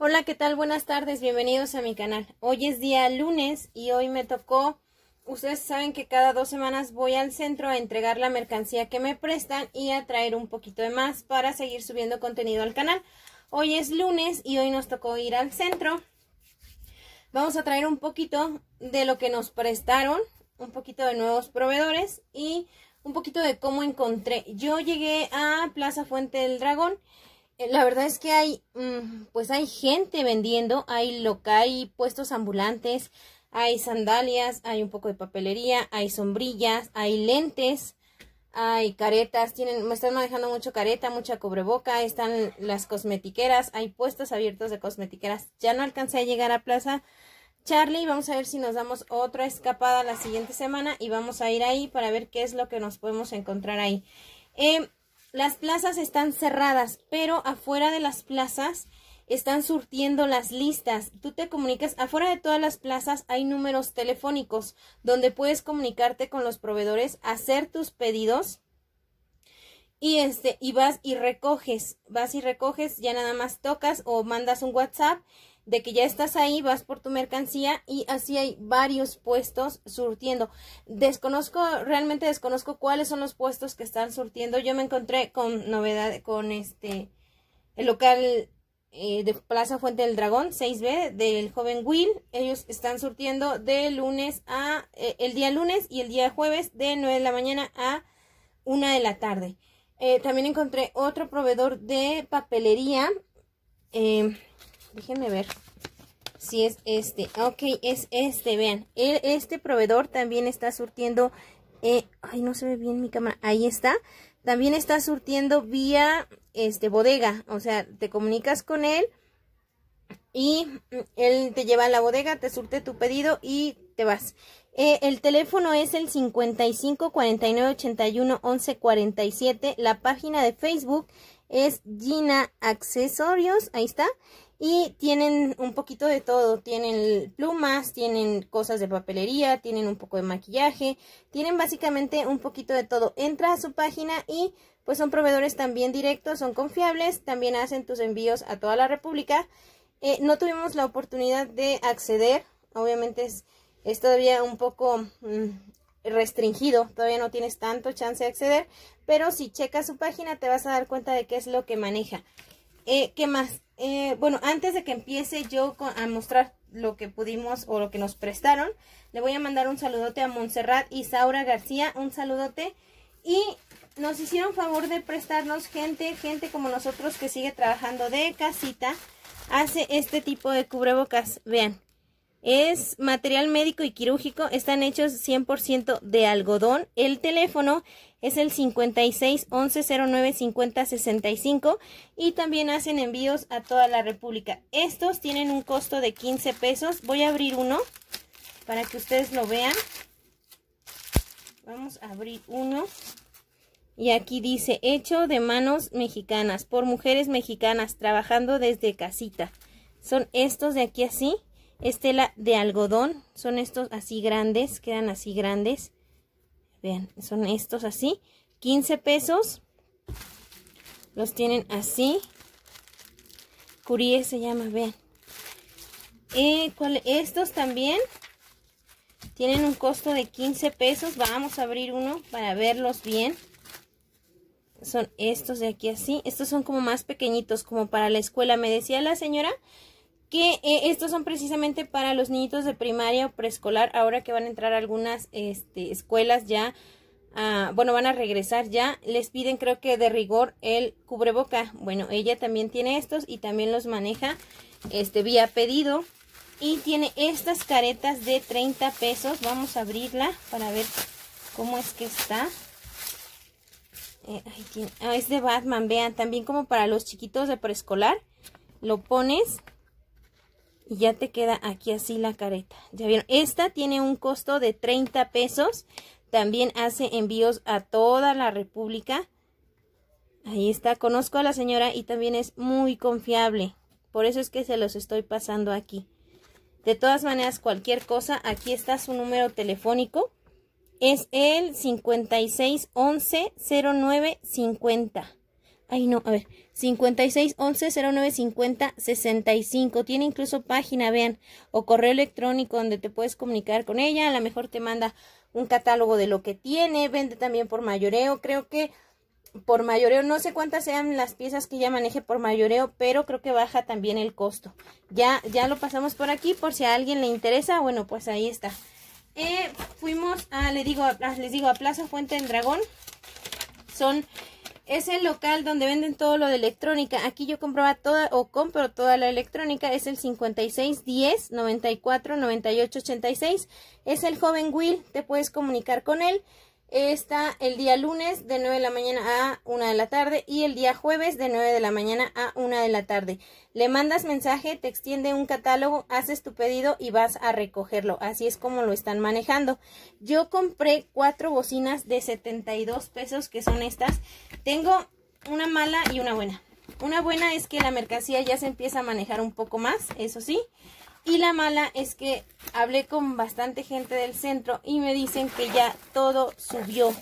Hola, ¿qué tal? Buenas tardes, bienvenidos a mi canal. Hoy es día lunes y hoy me tocó, ustedes saben que cada dos semanas voy al centro a entregar la mercancía que me prestan y a traer un poquito de más para seguir subiendo contenido al canal. Hoy es lunes y hoy nos tocó ir al centro. Vamos a traer un poquito de lo que nos prestaron, un poquito de nuevos proveedores y un poquito de cómo encontré. Yo llegué a Plaza Fuente del Dragón eh, la verdad es que hay, mm, pues hay gente vendiendo, hay loca, hay puestos ambulantes, hay sandalias, hay un poco de papelería, hay sombrillas, hay lentes, hay caretas, tienen, me están manejando mucho careta, mucha cubreboca, están las cosmetiqueras, hay puestos abiertos de cosmetiqueras. Ya no alcancé a llegar a Plaza Charlie, vamos a ver si nos damos otra escapada la siguiente semana y vamos a ir ahí para ver qué es lo que nos podemos encontrar ahí. Eh, las plazas están cerradas, pero afuera de las plazas están surtiendo las listas. Tú te comunicas, afuera de todas las plazas hay números telefónicos donde puedes comunicarte con los proveedores, hacer tus pedidos y este y vas y recoges, vas y recoges, ya nada más tocas o mandas un WhatsApp de que ya estás ahí, vas por tu mercancía y así hay varios puestos surtiendo. Desconozco, realmente desconozco cuáles son los puestos que están surtiendo. Yo me encontré con novedad, con este, el local eh, de Plaza Fuente del Dragón 6B del joven Will. Ellos están surtiendo de lunes a, eh, el día lunes y el día jueves de 9 de la mañana a 1 de la tarde. Eh, también encontré otro proveedor de papelería. Eh, Déjenme ver si es este. Ah, ok, es este, vean. E, este proveedor también está surtiendo... Eh, ay, no se ve bien mi cámara. Ahí está. También está surtiendo vía este, bodega. O sea, te comunicas con él y mm, él te lleva a la bodega, te surte tu pedido y te vas. Eh, el teléfono es el 55 49 81 11 47. La página de Facebook es Gina Accesorios. Ahí está. Y tienen un poquito de todo. Tienen plumas, tienen cosas de papelería, tienen un poco de maquillaje, tienen básicamente un poquito de todo. Entra a su página y pues son proveedores también directos, son confiables, también hacen tus envíos a toda la República. Eh, no tuvimos la oportunidad de acceder, obviamente es es todavía un poco mm, restringido, todavía no tienes tanto chance de acceder, pero si checas su página te vas a dar cuenta de qué es lo que maneja. Eh, ¿Qué más? Eh, bueno, antes de que empiece yo a mostrar lo que pudimos o lo que nos prestaron, le voy a mandar un saludote a Montserrat y Saura García, un saludote. Y nos hicieron favor de prestarnos gente, gente como nosotros que sigue trabajando de casita, hace este tipo de cubrebocas, vean. Es material médico y quirúrgico, están hechos 100% de algodón. El teléfono es el 56 11 09 50 65 y también hacen envíos a toda la República. Estos tienen un costo de 15 pesos. Voy a abrir uno para que ustedes lo vean. Vamos a abrir uno. Y aquí dice, hecho de manos mexicanas, por mujeres mexicanas, trabajando desde casita. Son estos de aquí así estela de algodón. Son estos así grandes, quedan así grandes. Vean, son estos así. 15 pesos. Los tienen así. Curie se llama, vean. Eh, estos también tienen un costo de 15 pesos. Vamos a abrir uno para verlos bien. Son estos de aquí así. Estos son como más pequeñitos, como para la escuela. Me decía la señora que eh, estos son precisamente para los niñitos de primaria o preescolar, ahora que van a entrar algunas este, escuelas ya, ah, bueno, van a regresar ya, les piden creo que de rigor el cubreboca. Bueno, ella también tiene estos y también los maneja este, vía pedido. Y tiene estas caretas de 30 pesos. Vamos a abrirla para ver cómo es que está. Eh, ah, es de Batman, vean, también como para los chiquitos de preescolar. Lo pones y ya te queda aquí así la careta. Ya vieron, esta tiene un costo de 30 pesos. También hace envíos a toda la república. Ahí está, conozco a la señora y también es muy confiable. Por eso es que se los estoy pasando aquí. De todas maneras, cualquier cosa, aquí está su número telefónico. Es el 5611 Ay, no, a ver. 56 11 09 50 65. Tiene incluso página, vean, o correo electrónico donde te puedes comunicar con ella. A lo mejor te manda un catálogo de lo que tiene. Vende también por mayoreo. Creo que por mayoreo, no sé cuántas sean las piezas que ya maneje por mayoreo, pero creo que baja también el costo. Ya, ya lo pasamos por aquí por si a alguien le interesa. Bueno, pues ahí está. Eh, fuimos a, le digo, a, les digo, a Plaza Fuente en Dragón. Son es el local donde venden todo lo de electrónica. Aquí yo compraba toda o compro toda la electrónica. Es el 5610 94 98 86. Es el joven Will. Te puedes comunicar con él está el día lunes de 9 de la mañana a 1 de la tarde y el día jueves de 9 de la mañana a 1 de la tarde. Le mandas mensaje, te extiende un catálogo, haces tu pedido y vas a recogerlo. Así es como lo están manejando. Yo compré cuatro bocinas de 72 pesos que son estas. Tengo una mala y una buena. Una buena es que la mercancía ya se empieza a manejar un poco más, eso sí. Y la mala es que hablé con bastante gente del centro y me dicen que ya todo subió.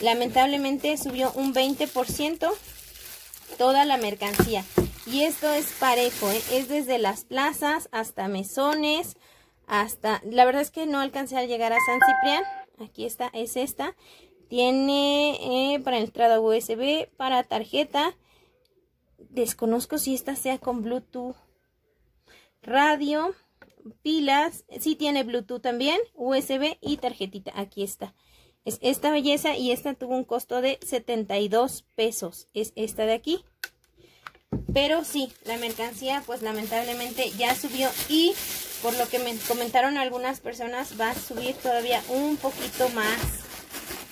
Lamentablemente subió un 20% toda la mercancía. Y esto es parejo, ¿eh? es desde las plazas hasta mesones, hasta... La verdad es que no alcancé a llegar a San Ciprián. Aquí está, es esta. Tiene eh, para entrada USB, para tarjeta. Desconozco si esta sea con Bluetooth radio, pilas, sí tiene Bluetooth también, USB y tarjetita. Aquí está. Es esta belleza y esta tuvo un costo de 72 pesos. Es esta de aquí. Pero sí, la mercancía pues lamentablemente ya subió y por lo que me comentaron algunas personas va a subir todavía un poquito más.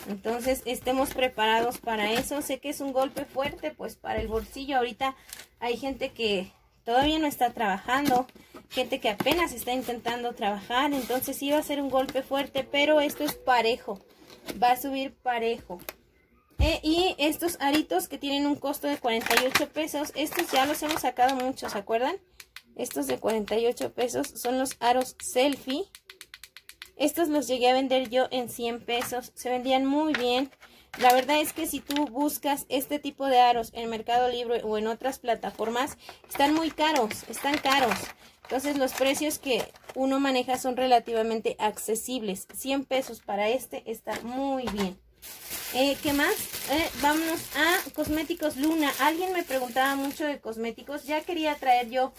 Entonces estemos preparados para eso. Sé que es un golpe fuerte pues para el bolsillo. Ahorita hay gente que todavía no está trabajando, gente que apenas está intentando trabajar, entonces sí va a ser un golpe fuerte, pero esto es parejo, va a subir parejo. Eh, y estos aritos que tienen un costo de 48 pesos, estos ya los hemos sacado muchos, ¿se acuerdan? Estos de 48 pesos son los aros selfie. Estos los llegué a vender yo en 100 pesos, se vendían muy bien. La verdad es que si tú buscas este tipo de aros en Mercado Libre o en otras plataformas, están muy caros, están caros. Entonces los precios que uno maneja son relativamente accesibles. 100 pesos para este está muy bien. Eh, ¿Qué más? Eh, vámonos a Cosméticos Luna. Alguien me preguntaba mucho de cosméticos. Ya quería traer yo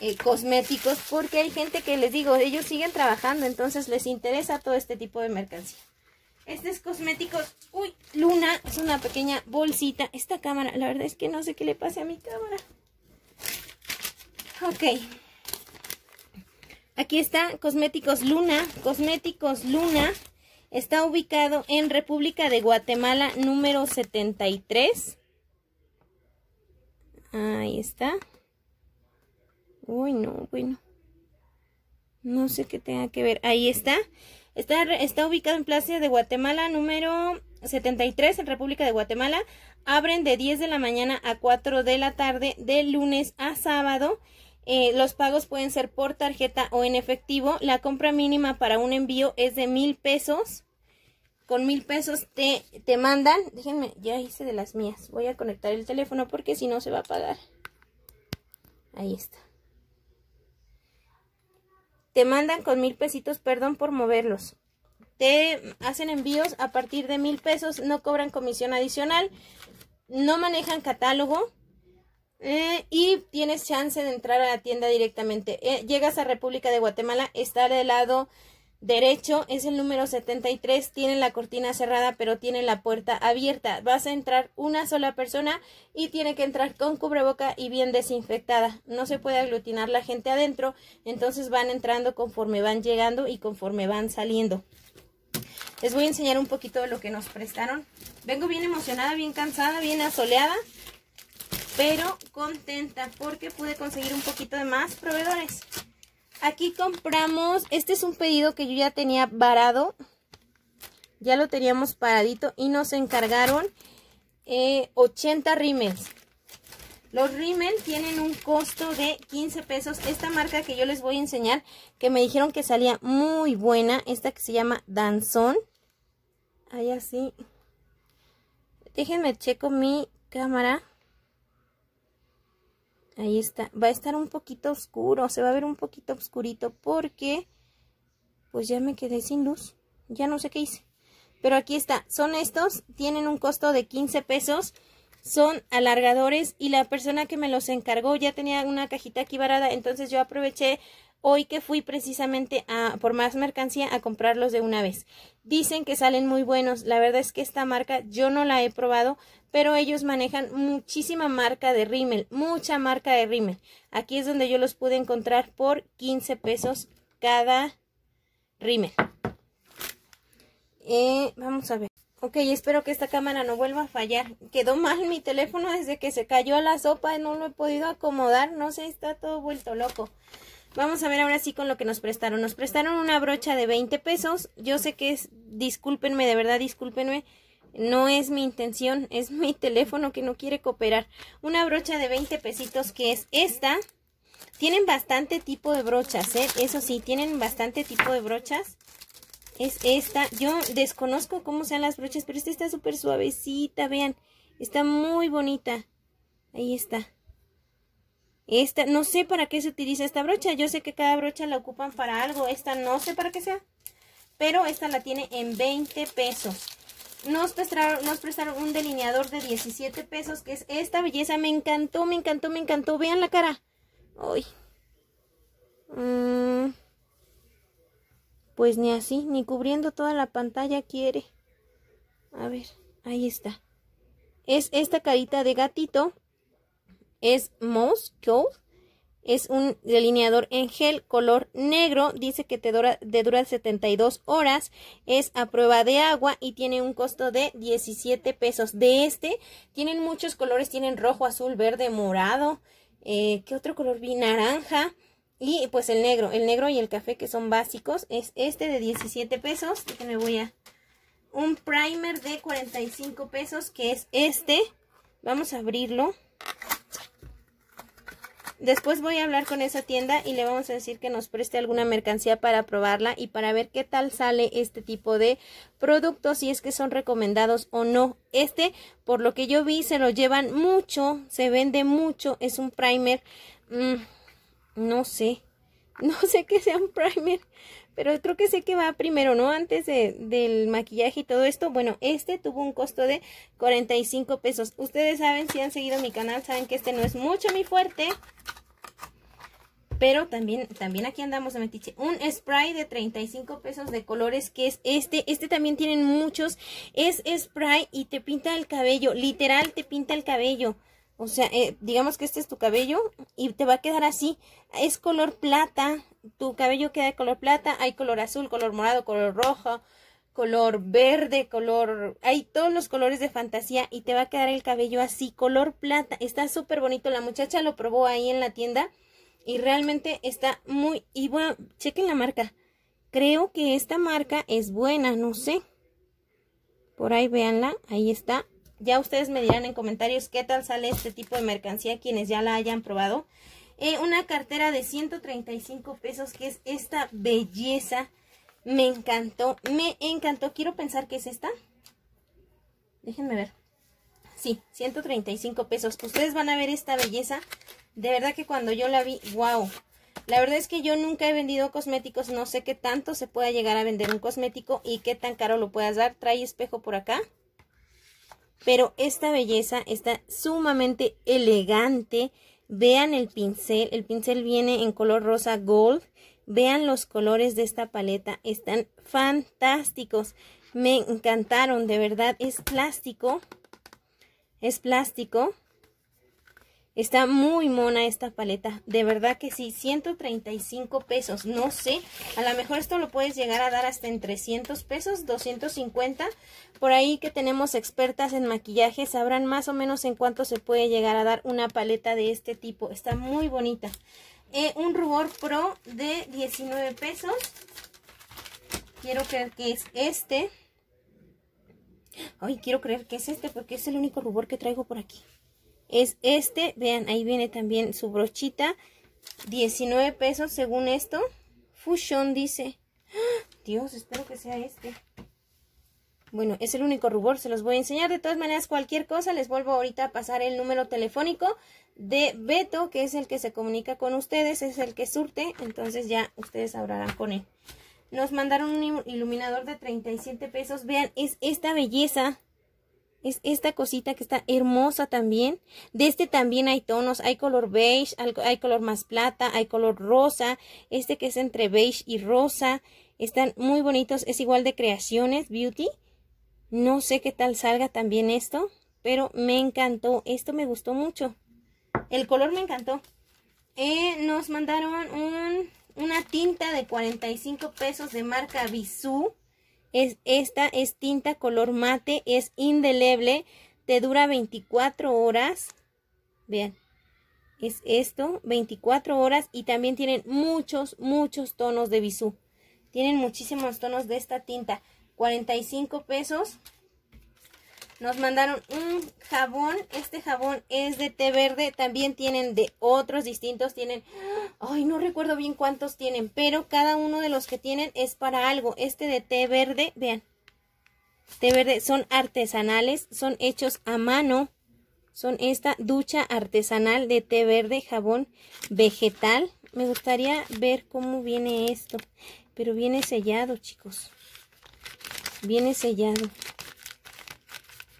eh, cosméticos porque hay gente que les digo, ellos siguen trabajando, entonces les interesa todo este tipo de mercancía. Este es cosméticos. Uy, Luna, es una pequeña bolsita. Esta cámara, la verdad es que no sé qué le pase a mi cámara. Ok. Aquí está Cosméticos Luna. Cosméticos Luna está ubicado en República de Guatemala número 73. Ahí está. Uy, no, bueno. No sé qué tenga que ver. Ahí está. Está, ubicado en Plaza de Guatemala número 73 en República de Guatemala. Abren de 10 de la mañana a 4 de la tarde de lunes a sábado. Eh, los pagos pueden ser por tarjeta o en efectivo. La compra mínima para un envío es de mil pesos. Con mil pesos te, te mandan. Déjenme, ya hice de las mías. Voy a conectar el teléfono porque si no se va a pagar. Ahí está te mandan con mil pesitos, perdón por moverlos. Te hacen envíos a partir de mil pesos, no cobran comisión adicional, no manejan catálogo eh, y tienes chance de entrar a la tienda directamente. Eh, llegas a República de Guatemala, está de lado derecho es el número 73, tiene la cortina cerrada pero tiene la puerta abierta. Vas a entrar una sola persona y tiene que entrar con cubreboca y bien desinfectada. No se puede aglutinar la gente adentro, entonces van entrando conforme van llegando y conforme van saliendo. Les voy a enseñar un poquito de lo que nos prestaron. Vengo bien emocionada, bien cansada, bien asoleada, pero contenta porque pude conseguir un poquito de más proveedores. Aquí compramos, este es un pedido que yo ya tenía varado. Ya lo teníamos paradito y nos encargaron 80 eh, rímels. Los rímel tienen un costo de 15 pesos. Esta marca que yo les voy a enseñar, que me dijeron que salía muy buena. Esta que se llama Danzón. Ahí así. Déjenme checo mi cámara. Ahí está. Va a estar un poquito oscuro, se va a ver un poquito oscurito porque pues ya me quedé sin luz. Ya no sé qué hice. Pero aquí está. Son estos, tienen un costo de 15 pesos. Son alargadores y la persona que me los encargó ya tenía una cajita aquí varada. Entonces yo aproveché hoy que fui precisamente a, por más mercancía a comprarlos de una vez. Dicen que salen muy buenos. La verdad es que esta marca yo no la he probado, pero ellos manejan muchísima marca de rímel, mucha marca de rímel. Aquí es donde yo los pude encontrar por 15 pesos cada rímel. Eh, vamos a ver. Ok, espero que esta cámara no vuelva a fallar. Quedó mal mi teléfono desde que se cayó a la sopa. y No lo he podido acomodar. No sé, está todo vuelto loco. Vamos a ver ahora sí con lo que nos prestaron. Nos prestaron una brocha de 20 pesos. Yo sé que es, discúlpenme, de verdad, discúlpenme. No es mi intención, es mi teléfono que no quiere cooperar. Una brocha de 20 pesitos que es esta. Tienen bastante tipo de brochas, ¿eh? Eso sí, tienen bastante tipo de brochas. Es esta. Yo desconozco cómo sean las brochas, pero esta está súper suavecita, vean. Está muy bonita. Ahí está. Esta, no sé para qué se utiliza esta brocha. Yo sé que cada brocha la ocupan para algo. Esta no sé para qué sea. Pero esta la tiene en 20 pesos. Nos prestaron, prestaron un delineador de 17 pesos, que es esta belleza. Me encantó, me encantó, me encantó. Vean la cara. Ay. Mm. Pues ni así, ni cubriendo toda la pantalla quiere. A ver, ahí está. Es esta carita de gatito es Moscow. Es un delineador en gel color negro. Dice que te dura, 72 horas. Es a prueba de agua y tiene un costo de 17 pesos. De este tienen muchos colores. Tienen rojo, azul, verde, morado. Eh, ¿Qué otro color vi? Naranja. Y pues el negro. El negro y el café que son básicos. Es este de 17 pesos. Que me voy a... Un primer de 45 pesos que es este. Vamos a abrirlo. Después voy a hablar con esa tienda y le vamos a decir que nos preste alguna mercancía para probarla y para ver qué tal sale este tipo de productos, si es que son recomendados o no. Este, por lo que yo vi, se lo llevan mucho, se vende mucho, es un primer, mm, no sé, no sé qué sea un primer, pero creo que sé que va primero, ¿no? Antes del maquillaje y todo esto, bueno, este tuvo un costo de 45 pesos. Ustedes saben, si han seguido mi canal, saben que este no es mucho mi fuerte, pero también, también aquí andamos a metiche. Un spray de 35 pesos de colores que es este. Este también tienen muchos. Es spray y te pinta el cabello. Literal, te pinta el cabello. O sea, eh, digamos que este es tu cabello y te va a quedar así. Es color plata, tu cabello queda de color plata, hay color azul, color morado, color rojo, color verde, color... Hay todos los colores de fantasía y te va a quedar el cabello así, color plata. Está súper bonito, la muchacha lo probó ahí en la tienda y realmente está muy... Y bueno, chequen la marca. Creo que esta marca es buena, no sé. Por ahí véanla, ahí está, ya ustedes me dirán en comentarios qué tal sale este tipo de mercancía, quienes ya la hayan probado. Eh, una cartera de 135 pesos, que es esta belleza. Me encantó, me encantó. Quiero pensar que es esta. Déjenme ver. Sí, 135 pesos. Ustedes van a ver esta belleza. De verdad que cuando yo la vi, wow. La verdad es que yo nunca he vendido cosméticos. No sé qué tanto se puede llegar a vender un cosmético y qué tan caro lo puedas dar. Trae espejo por acá pero esta belleza está sumamente elegante. Vean el pincel, el pincel viene en color rosa gold. Vean los colores de esta paleta, están fantásticos. Me encantaron, de verdad, es plástico. Es plástico. Está muy mona esta paleta. De verdad que sí, 135 pesos. No sé, a lo mejor esto lo puedes llegar a dar hasta en 300 pesos, 250. Por ahí que tenemos expertas en maquillaje, sabrán más o menos en cuánto se puede llegar a dar una paleta de este tipo. Está muy bonita. Eh, un rubor pro de 19 pesos. Quiero creer que es este. Ay, quiero creer que es este porque es el único rubor que traigo por aquí es este. Vean, ahí viene también su brochita. 19 pesos según esto. Fusion dice. ¡Ah! Dios, espero que sea este. Bueno, es el único rubor, se los voy a enseñar. De todas maneras, cualquier cosa, les vuelvo ahorita a pasar el número telefónico de Beto, que es el que se comunica con ustedes, es el que surte, entonces ya ustedes hablarán con él. Nos mandaron un iluminador de 37 pesos, vean, es esta belleza. Es esta cosita que está hermosa también. De este también hay tonos. Hay color beige, hay color más plata, hay color rosa. Este que es entre beige y rosa. Están muy bonitos. Es igual de creaciones, beauty. No sé qué tal salga también esto. Pero me encantó. Esto me gustó mucho. El color me encantó. Eh, nos mandaron un, una tinta de 45 pesos de marca Bisú. Es, esta es tinta color mate, es indeleble, te dura 24 horas. Vean, es esto, 24 horas y también tienen muchos, muchos tonos de bisú. Tienen muchísimos tonos de esta tinta, 45 pesos. Nos mandaron un jabón. Este jabón es de té verde. También tienen de otros distintos. Tienen, ay, no recuerdo bien cuántos tienen. Pero cada uno de los que tienen es para algo. Este de té verde, vean. Té verde son artesanales. Son hechos a mano. Son esta ducha artesanal de té verde, jabón vegetal. Me gustaría ver cómo viene esto. Pero viene sellado, chicos. Viene sellado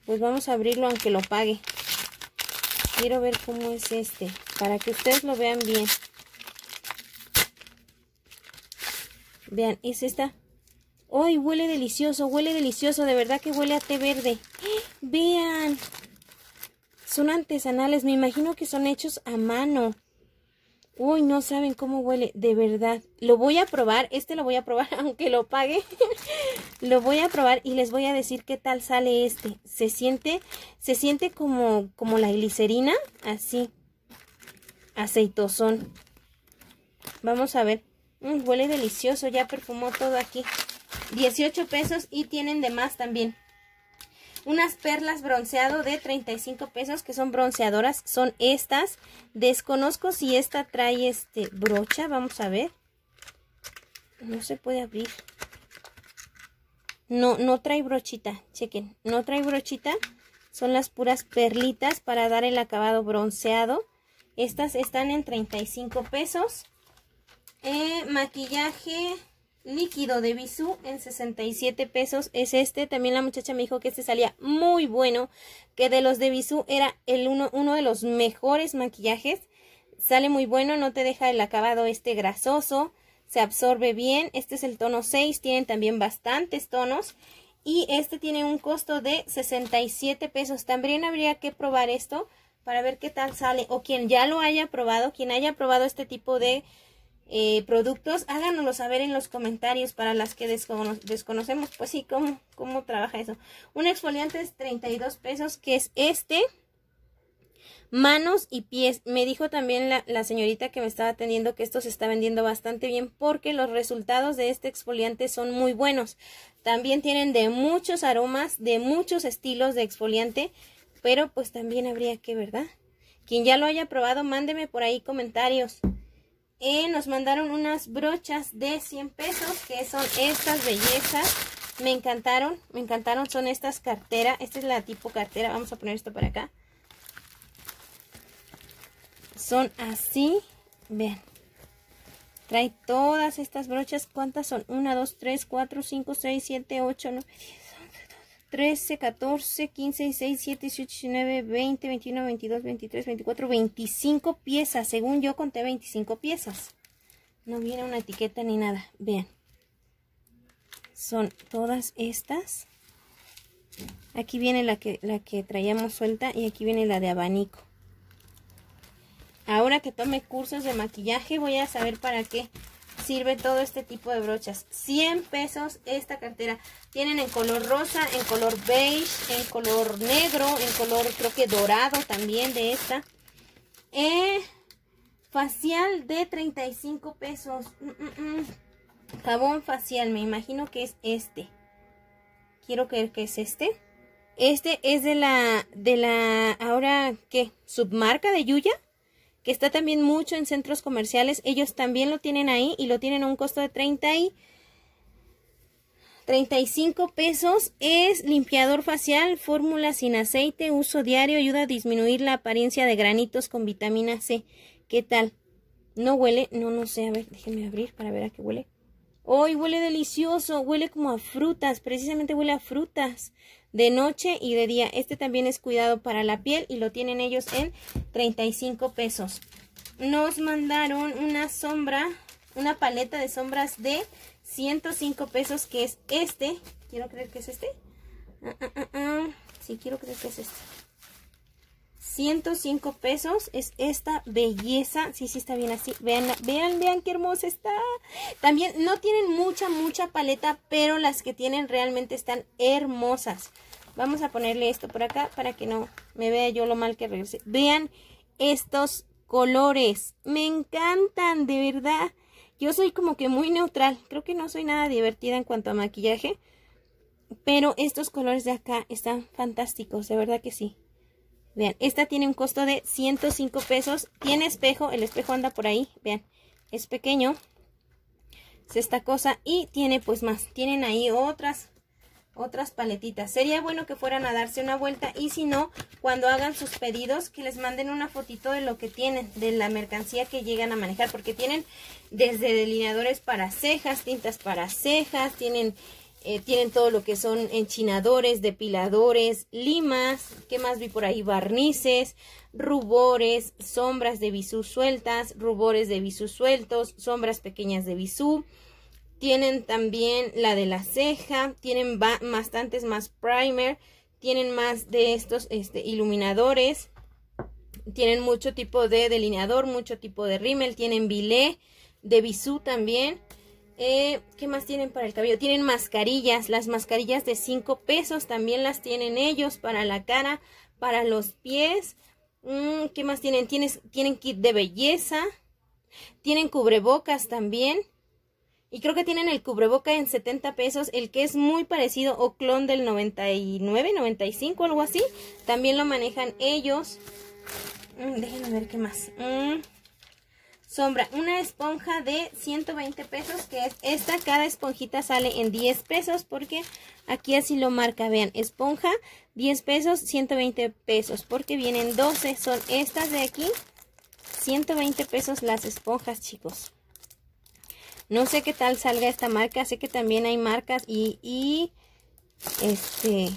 pues vamos a abrirlo aunque lo pague quiero ver cómo es este para que ustedes lo vean bien vean es esta ¡Ay, huele delicioso! Huele delicioso, de verdad que huele a té verde. ¡Ah! ¡Vean! Son artesanales, me imagino que son hechos a mano. Uy, no saben cómo huele, de verdad. Lo voy a probar, este lo voy a probar, aunque lo pague. lo voy a probar y les voy a decir qué tal sale este. Se siente, se siente como, como la glicerina, así. Aceitosón. Vamos a ver. Mm, huele delicioso, ya perfumó todo aquí. 18 pesos y tienen de más también unas perlas bronceado de 35 pesos que son bronceadoras, son estas. Desconozco si esta trae este brocha, vamos a ver. No se puede abrir. No, no trae brochita, chequen, no trae brochita. Son las puras perlitas para dar el acabado bronceado. Estas están en 35 pesos. Eh, maquillaje líquido de Bisú en 67 pesos es este. También la muchacha me dijo que este salía muy bueno, que de los de Bisú era el uno, uno de los mejores maquillajes. Sale muy bueno, no te deja el acabado este grasoso, se absorbe bien. Este es el tono 6, tienen también bastantes tonos. Y este tiene un costo de 67 pesos. También habría que probar esto para ver qué tal sale. O quien ya lo haya probado, quien haya probado este tipo de eh, productos, háganoslo saber en los comentarios para las que desconocemos. Pues sí, ¿cómo, ¿cómo trabaja eso? Un exfoliante es 32 pesos, que es este. Manos y pies. Me dijo también la, la señorita que me estaba atendiendo que esto se está vendiendo bastante bien porque los resultados de este exfoliante son muy buenos. También tienen de muchos aromas, de muchos estilos de exfoliante, pero pues también habría que, ¿verdad? Quien ya lo haya probado, mándeme por ahí comentarios eh, nos mandaron unas brochas de 100 pesos, que son estas bellezas. Me encantaron, me encantaron, son estas carteras. Esta es la tipo cartera, vamos a poner esto por acá. Son así, vean. Trae todas estas brochas, ¿cuántas son? 1, 2, 3, 4, 5, 6, 7, 8, 9, 10. 13, 14, 15, 16, 17, 18, 19, 20, 21, 22, 23, 24, 25 piezas. Según yo conté 25 piezas. No viene una etiqueta ni nada. Vean. Son todas estas. Aquí viene la que, la que traíamos suelta y aquí viene la de abanico. Ahora que tome cursos de maquillaje voy a saber para qué sirve todo este tipo de brochas. 100 pesos esta cartera. Tienen en color rosa, en color beige, en color negro, en color creo que dorado también de esta. Eh, facial de 35 pesos. Mm, mm, mm. Jabón facial, me imagino que es este. Quiero creer que es este. Este es de la, de la, ahora, ¿qué? Submarca de Yuya que está también mucho en centros comerciales. Ellos también lo tienen ahí y lo tienen a un costo de 30 y 35 pesos. Es limpiador facial, fórmula sin aceite, uso diario, ayuda a disminuir la apariencia de granitos con vitamina C. ¿Qué tal? ¿No huele? No, no sé. A ver, déjenme abrir para ver a qué huele. Hoy huele delicioso, huele como a frutas, precisamente huele a frutas de noche y de día. Este también es cuidado para la piel y lo tienen ellos en 35 pesos. Nos mandaron una sombra, una paleta de sombras de 105 pesos que es este. Quiero creer que es este. Ah, ah, ah, sí, quiero creer que es este. 105 pesos es esta belleza. Sí, sí está bien así. Vean, vean, vean qué hermosa está. También no tienen mucha, mucha paleta, pero las que tienen realmente están hermosas. Vamos a ponerle esto por acá para que no me vea yo lo mal que regrese. Vean estos colores. Me encantan, de verdad. Yo soy como que muy neutral. Creo que no soy nada divertida en cuanto a maquillaje. Pero estos colores de acá están fantásticos, de verdad que sí. Vean, esta tiene un costo de 105 pesos. Tiene espejo, el espejo anda por ahí, vean. Es pequeño. Es esta cosa y tiene pues más. Tienen ahí otras otras paletitas. Sería bueno que fueran a darse una vuelta y si no, cuando hagan sus pedidos, que les manden una fotito de lo que tienen, de la mercancía que llegan a manejar, porque tienen desde delineadores para cejas, tintas para cejas, tienen eh, tienen todo lo que son enchinadores, depiladores, limas, ¿qué más vi por ahí? Barnices, rubores, sombras de bisú sueltas, rubores de bisú sueltos, sombras pequeñas de bisú. Tienen también la de la ceja, tienen bastantes más primer, tienen más de estos este, iluminadores, tienen mucho tipo de delineador, mucho tipo de rímel, tienen bilé, de bisú también. Eh, ¿Qué más tienen para el cabello? Tienen mascarillas, las mascarillas de 5 pesos, también las tienen ellos para la cara, para los pies. Mm, ¿Qué más tienen? tienen kit de belleza, tienen cubrebocas también. Y creo que tienen el cubreboca en 70 pesos, el que es muy parecido o clon del 99, 95, algo así. También lo manejan ellos. Mm, déjenme ver qué más. Mm sombra. Una esponja de 120 pesos, que es esta. Cada esponjita sale en 10 pesos, porque aquí así lo marca. Vean, esponja 10 pesos, 120 pesos, porque vienen 12. Son estas de aquí, 120 pesos las esponjas, chicos. No sé qué tal salga esta marca. Sé que también hay marcas y, este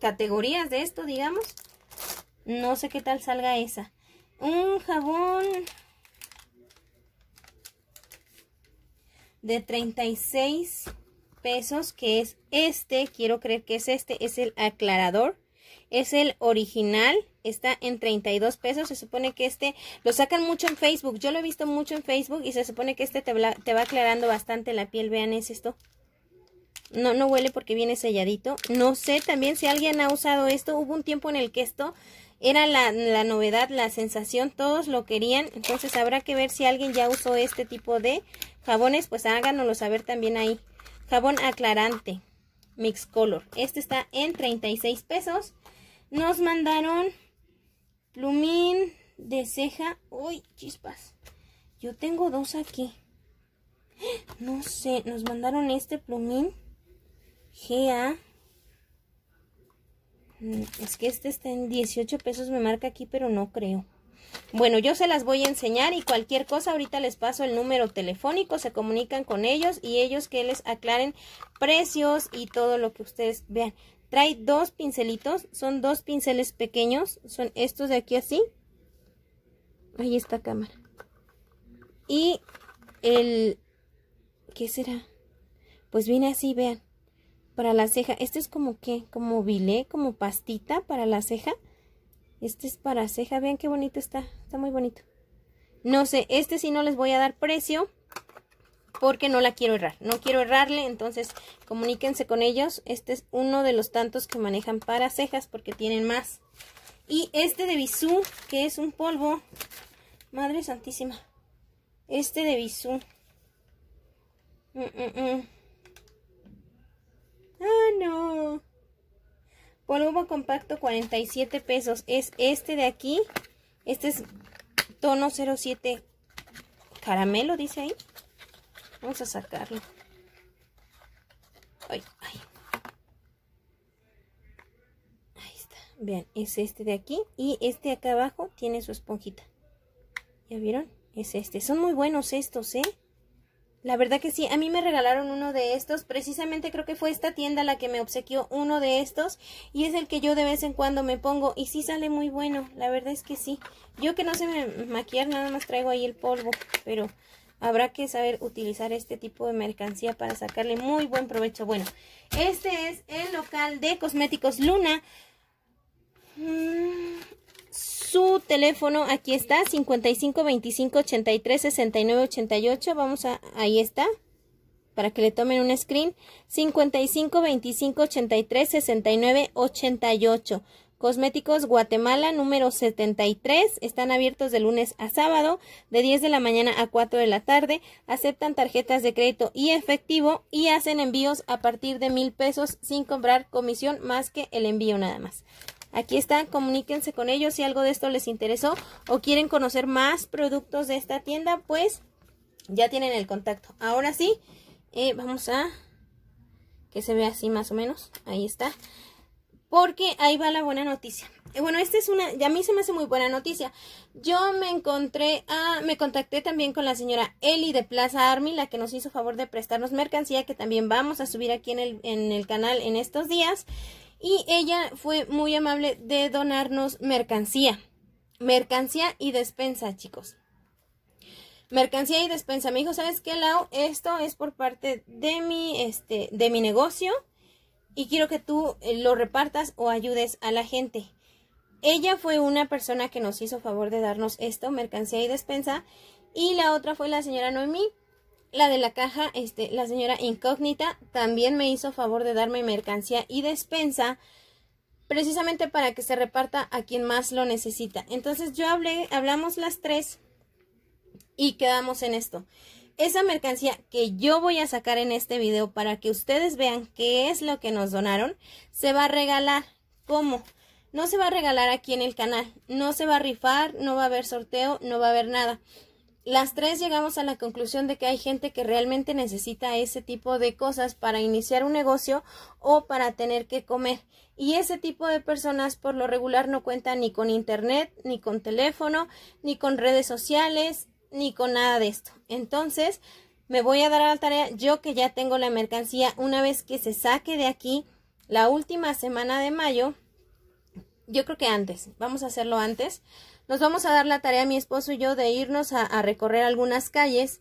categorías de esto, digamos. No sé qué tal salga esa. Un jabón de 36 pesos, que es este, quiero creer que es este, es el aclarador. Es el original, está en 32 pesos, se supone que este lo sacan mucho en Facebook, yo lo he visto mucho en Facebook y se supone que este te, va aclarando bastante la piel, vean es esto. No, no huele porque viene selladito. No sé también si alguien ha usado esto. Hubo un tiempo en el que esto era la, la, novedad, la sensación. Todos lo querían. Entonces habrá que ver si alguien ya usó este tipo de Jabones, pues háganoslo saber también ahí. Jabón aclarante, mix color. Este está en 36 pesos. Nos mandaron plumín de ceja. Uy, chispas. Yo tengo dos aquí. No sé, nos mandaron este plumín. GA. Mm, es que este está en 18 pesos, me marca aquí, pero no creo. Bueno, yo se las voy a enseñar y cualquier cosa ahorita les paso el número telefónico, se comunican con ellos y ellos que les aclaren precios y todo lo que ustedes vean. Trae dos pincelitos, son dos pinceles pequeños, son estos de aquí así. Ahí está cámara. Y el... ¿Qué será? Pues viene así, vean. Para la ceja, este es como que, como bilé, como pastita para la ceja. Este es para ceja. Vean qué bonito está. Está muy bonito. No sé, este sí no les voy a dar precio porque no la quiero errar. No quiero errarle, entonces comuníquense con ellos. Este es uno de los tantos que manejan para cejas porque tienen más. Y este de Bisú, que es un polvo. Madre santísima. Este de Bisú. Mm, mm, mm. Ah, no. Polvo compacto 47 pesos. Es este de aquí. Este es tono 07 caramelo, dice ahí. Vamos a sacarlo. Ay, ay. Ahí está. Vean, es este de aquí. Y este acá abajo tiene su esponjita. ¿Ya vieron? Es este. Son muy buenos estos, ¿eh? La verdad que sí, a mí me regalaron uno de estos, precisamente creo que fue esta tienda la que me obsequió uno de estos y es el que yo de vez en cuando me pongo y sí sale muy bueno, la verdad es que sí. Yo que no sé maquillar, nada más traigo ahí el polvo, pero habrá que saber utilizar este tipo de mercancía para sacarle muy buen provecho. Bueno, este es el local de cosméticos Luna. Mm, su teléfono, aquí está, 55 83 69 88, vamos a, ahí está, para que le tomen un screen, 55 25 69 88. Cosméticos Guatemala número 73. Están abiertos de lunes a sábado, de 10 de la mañana a 4 de la tarde. Aceptan tarjetas de crédito y efectivo y hacen envíos a partir de mil pesos sin comprar comisión más que el envío nada más. Aquí están, comuníquense con ellos si algo de esto les interesó o quieren conocer más productos de esta tienda, pues ya tienen el contacto. Ahora sí, eh, vamos a que se vea así más o menos. Ahí está. Porque ahí va la buena noticia. Eh, bueno, esta es una, ya a mí se me hace muy buena noticia. Yo me encontré, me contacté también con la señora Eli de Plaza Army, la que nos hizo favor de prestarnos mercancía, que también vamos a subir aquí en el, en el canal en estos días y ella fue muy amable de donarnos mercancía. Mercancía y despensa, chicos. Mercancía y despensa. Me dijo, ¿sabes qué, Lau? Esto es por parte de mi, este, de mi negocio y quiero que tú eh, lo repartas o ayudes a la gente. Ella fue una persona que nos hizo favor de darnos esto, mercancía y despensa. Y la otra fue la señora Noemí, la de la caja, este, la señora incógnita, también me hizo favor de darme mercancía y despensa precisamente para que se reparta a quien más lo necesita. Entonces yo hablé, hablamos las tres y quedamos en esto. Esa mercancía que yo voy a sacar en este video para que ustedes vean qué es lo que nos donaron, se va a regalar. ¿Cómo? No se va a regalar aquí en el canal, no se va a rifar, no va a haber sorteo, no va a haber nada las tres llegamos a la conclusión de que hay gente que realmente necesita ese tipo de cosas para iniciar un negocio o para tener que comer. Y ese tipo de personas por lo regular no cuentan ni con internet, ni con teléfono, ni con redes sociales, ni con nada de esto. Entonces, me voy a dar a la tarea yo que ya tengo la mercancía una vez que se saque de aquí la última semana de mayo. Yo creo que antes, vamos a hacerlo antes nos vamos a dar la tarea, mi esposo y yo, de irnos a, a recorrer algunas calles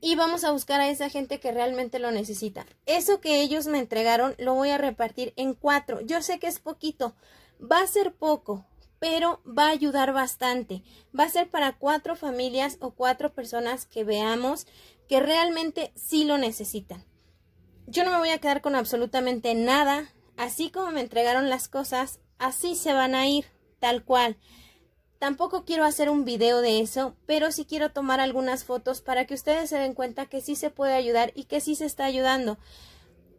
y vamos a buscar a esa gente que realmente lo necesita. Eso que ellos me entregaron lo voy a repartir en cuatro. Yo sé que es poquito, va a ser poco, pero va a ayudar bastante. Va a ser para cuatro familias o cuatro personas que veamos que realmente sí lo necesitan. Yo no me voy a quedar con absolutamente nada. Así como me entregaron las cosas, así se van a ir, tal cual. Tampoco quiero hacer un video de eso, pero sí quiero tomar algunas fotos para que ustedes se den cuenta que sí se puede ayudar y que sí se está ayudando.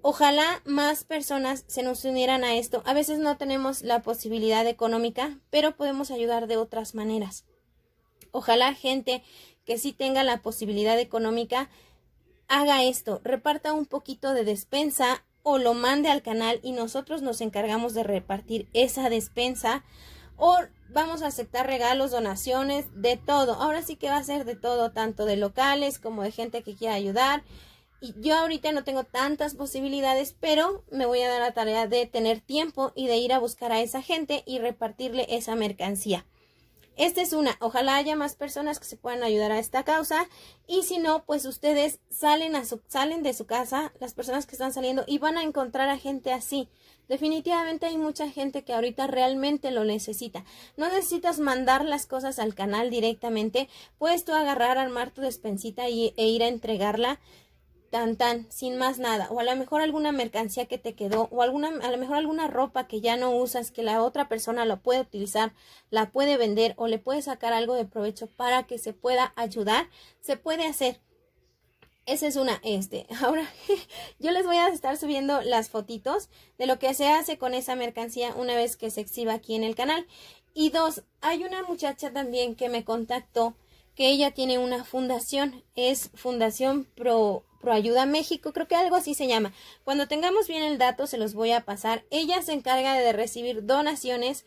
Ojalá más personas se nos unieran a esto. A veces no tenemos la posibilidad económica, pero podemos ayudar de otras maneras. Ojalá gente que sí tenga la posibilidad económica haga esto, reparta un poquito de despensa o lo mande al canal y nosotros nos encargamos de repartir esa despensa o vamos a aceptar regalos, donaciones, de todo. Ahora sí que va a ser de todo, tanto de locales como de gente que quiera ayudar. Y yo ahorita no tengo tantas posibilidades, pero me voy a dar la tarea de tener tiempo y de ir a buscar a esa gente y repartirle esa mercancía. Esta es una, ojalá haya más personas que se puedan ayudar a esta causa y si no, pues ustedes salen, a salen de su casa, las personas que están saliendo y van a encontrar a gente así. Definitivamente hay mucha gente que ahorita realmente lo necesita. No necesitas mandar las cosas al canal directamente, puedes tú agarrar, armar tu despensita e ir a entregarla tan tan, sin más nada, o a lo mejor alguna mercancía que te quedó, o alguna, a lo mejor alguna ropa que ya no usas, que la otra persona lo puede utilizar, la puede vender o le puede sacar algo de provecho para que se pueda ayudar, se puede hacer. Esa es una, este. Ahora, yo les voy a estar subiendo las fotitos de lo que se hace con esa mercancía una vez que se exhiba aquí en el canal. Y dos, hay una muchacha también que me contactó que ella tiene una fundación, es Fundación Pro, Pro Ayuda México, creo que algo así se llama. Cuando tengamos bien el dato se los voy a pasar. Ella se encarga de recibir donaciones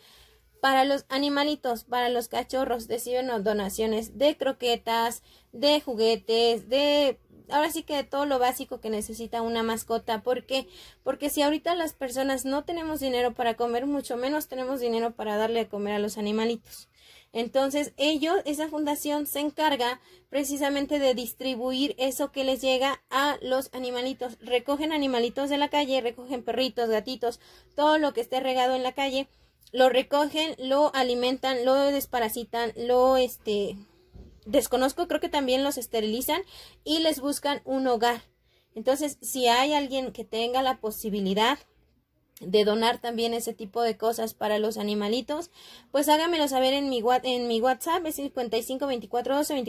para los animalitos, para los cachorros, reciben donaciones de croquetas, de juguetes, de ahora sí que de todo lo básico que necesita una mascota. ¿Por qué? Porque si ahorita las personas no tenemos dinero para comer, mucho menos tenemos dinero para darle a comer a los animalitos. Entonces ellos, esa fundación se encarga precisamente de distribuir eso que les llega a los animalitos. Recogen animalitos de la calle, recogen perritos, gatitos, todo lo que esté regado en la calle, lo recogen, lo alimentan, lo desparasitan, lo este desconozco, creo que también los esterilizan y les buscan un hogar. Entonces, si hay alguien que tenga la posibilidad de donar también ese tipo de cosas para los animalitos, pues hágamelo saber en mi, en mi WhatsApp, es 55 24 12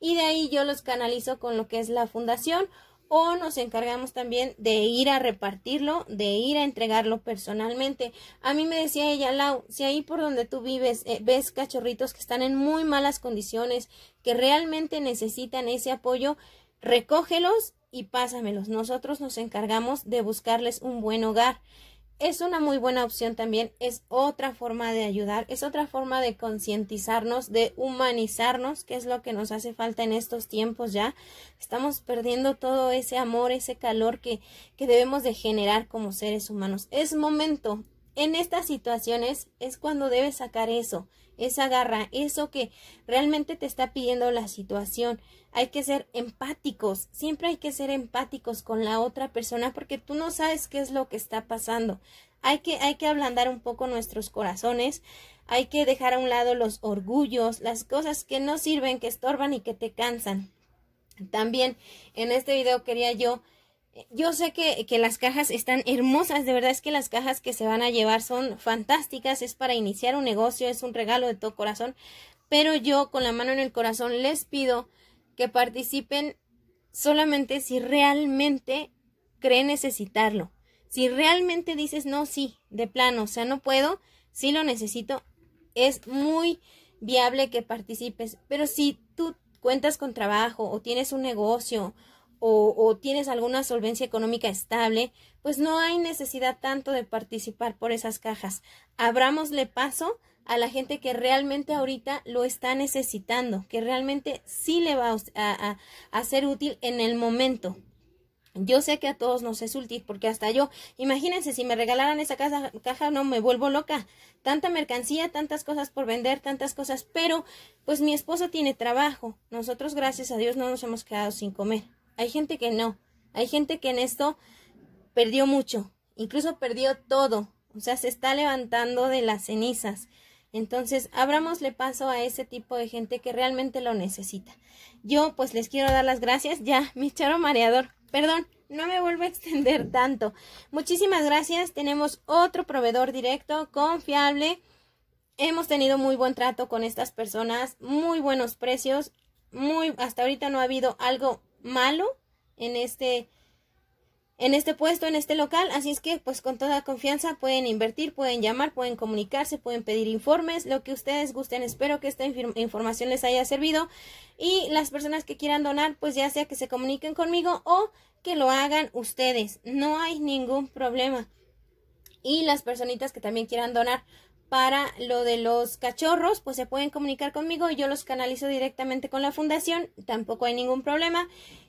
y de ahí yo los canalizo con lo que es la fundación o nos encargamos también de ir a repartirlo, de ir a entregarlo personalmente. A mí me decía ella, Lau, si ahí por donde tú vives eh, ves cachorritos que están en muy malas condiciones, que realmente necesitan ese apoyo, recógelos y pásamelos. Nosotros nos encargamos de buscarles un buen hogar. Es una muy buena opción también, es otra forma de ayudar, es otra forma de concientizarnos, de humanizarnos, que es lo que nos hace falta en estos tiempos ya. Estamos perdiendo todo ese amor, ese calor que, que debemos de generar como seres humanos. Es momento, en estas situaciones es cuando debes sacar eso, esa garra, eso que realmente te está pidiendo la situación. Hay que ser empáticos, siempre hay que ser empáticos con la otra persona porque tú no sabes qué es lo que está pasando. Hay que, hay que ablandar un poco nuestros corazones, hay que dejar a un lado los orgullos, las cosas que no sirven, que estorban y que te cansan. También en este video quería yo yo sé que, que, las cajas están hermosas, de verdad es que las cajas que se van a llevar son fantásticas, es para iniciar un negocio, es un regalo de todo corazón, pero yo con la mano en el corazón les pido que participen solamente si realmente creen necesitarlo. Si realmente dices, no, sí, de plano, o sea, no puedo, sí lo necesito, es muy viable que participes, pero si tú cuentas con trabajo o tienes un negocio o, tienes alguna solvencia económica estable, pues no hay necesidad tanto de participar por esas cajas. Abramosle paso a la gente que realmente ahorita lo está necesitando, que realmente sí le va a, ser útil en el momento. Yo sé que a todos nos es útil, porque hasta yo, imagínense, si me regalaran esa caja, no me vuelvo loca. Tanta mercancía, tantas cosas por vender, tantas cosas, pero pues mi esposo tiene trabajo. Nosotros, gracias a Dios, no nos hemos quedado sin comer. Hay gente que no. Hay gente que en esto perdió mucho. Incluso perdió todo. O sea, se está levantando de las cenizas. Entonces, abramosle paso a ese tipo de gente que realmente lo necesita. Yo, pues, les quiero dar las gracias. Ya, mi charo mareador. Perdón, no me vuelvo a extender tanto. Muchísimas gracias. Tenemos otro proveedor directo, confiable. Hemos tenido muy buen trato con estas personas, muy buenos precios. Muy, hasta ahorita no ha habido algo malo en este en este puesto, en este local, así es que pues con toda confianza pueden invertir, pueden llamar, pueden comunicarse, pueden pedir informes, lo que ustedes gusten. Espero que esta información les haya servido y las personas que quieran donar, pues ya sea que se comuniquen conmigo o que lo hagan ustedes. No hay ningún problema. Y las personitas que también quieran donar, para lo de los cachorros, pues se pueden comunicar conmigo, yo los canalizo directamente con la fundación, tampoco hay ningún problema.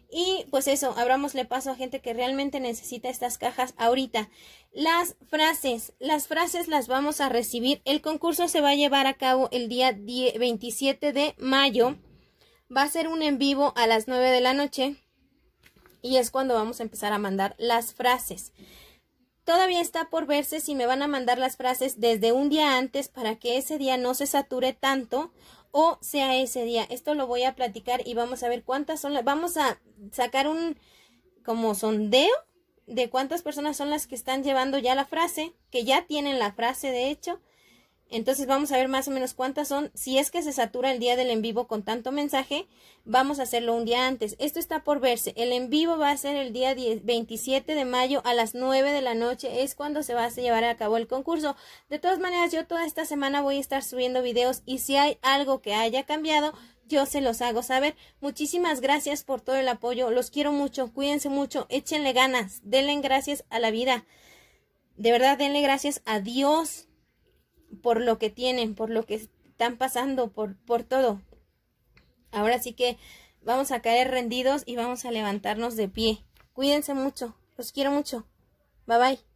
Y pues eso, abramosle paso a gente que realmente necesita estas cajas ahorita. Las frases, las frases las vamos a recibir. El concurso se va a llevar a cabo el día 27 de mayo. Va a ser un en vivo a las 9 de la noche. Y es cuando vamos a empezar a mandar las frases. Todavía está por verse si me van a mandar las frases desde un día antes para que ese día no se sature tanto o sea ese día. Esto lo voy a platicar y vamos a ver cuántas son las... Vamos a sacar un como sondeo de cuántas personas son las que están llevando ya la frase, que ya tienen la frase de hecho, entonces vamos a ver más o menos cuántas son. Si es que se satura el día del en vivo con tanto mensaje, vamos a hacerlo un día antes. Esto está por verse. El en vivo va a ser el día 27 de mayo a las 9 de la noche. Es cuando se va a llevar a cabo el concurso. De todas maneras, yo toda esta semana voy a estar subiendo videos y si hay algo que haya cambiado, yo se los hago saber. Muchísimas gracias por todo el apoyo. Los quiero mucho. Cuídense mucho. Échenle ganas. Denle gracias a la vida. De verdad, denle gracias a Dios por lo que tienen, por lo que están pasando, por, por todo. Ahora sí que vamos a caer rendidos y vamos a levantarnos de pie. Cuídense mucho, los quiero mucho. Bye bye.